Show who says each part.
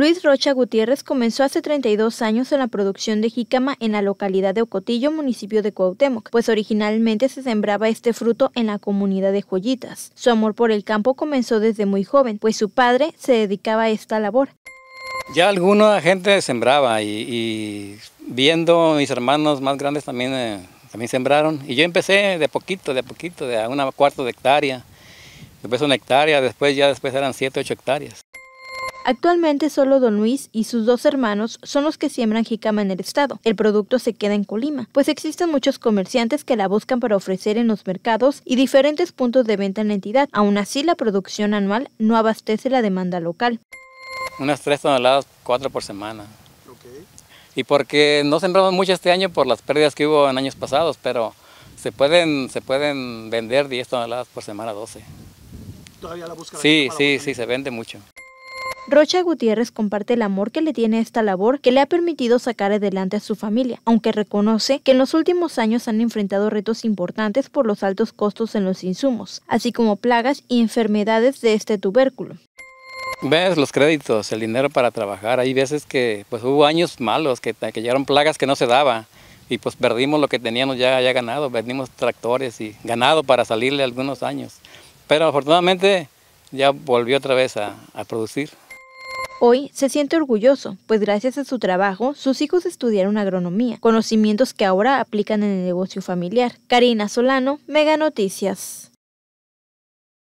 Speaker 1: Luis Rocha Gutiérrez comenzó hace 32 años en la producción de jícama en la localidad de Ocotillo, municipio de Cuauhtémoc, pues originalmente se sembraba este fruto en la comunidad de Joyitas. Su amor por el campo comenzó desde muy joven, pues su padre se dedicaba a esta labor.
Speaker 2: Ya alguna gente sembraba y, viendo mis hermanos más grandes eh, también, sembraron. Y yo empecé de poquito, de poquito, de una cuarto de hectárea, después una hectárea, después ya después eran 7, 8 hectáreas.
Speaker 1: Actualmente solo don Luis y sus dos hermanos son los que siembran jicama en el estado. El producto se queda en Colima, pues existen muchos comerciantes que la buscan para ofrecer en los mercados y diferentes puntos de venta en la entidad. Aún así, la producción anual no abastece la demanda local.
Speaker 2: Unas tres toneladas, cuatro por semana. Okay. Y porque no sembramos mucho este año por las pérdidas que hubo en años pasados, pero se pueden, se pueden vender 10 toneladas por semana, 12. ¿Todavía la buscan? Sí, sí, sí, se vende mucho.
Speaker 1: Rocha Gutiérrez comparte el amor que le tiene a esta labor que le ha permitido sacar adelante a su familia, aunque reconoce que en los últimos años han enfrentado retos importantes por los altos costos en los insumos, así como plagas y enfermedades de este tubérculo.
Speaker 2: Ves los créditos, el dinero para trabajar. Hay veces que pues hubo años malos, que, que llegaron plagas que no se daba y pues perdimos lo que teníamos ya, ganado, vendimos tractores y ganado para salirle algunos años. Pero afortunadamente ya volvió otra vez a producir.
Speaker 1: Hoy se siente orgulloso, pues gracias a su trabajo, sus hijos estudiaron agronomía, conocimientos que ahora aplican en el negocio familiar. Karina Solano, Mega Noticias.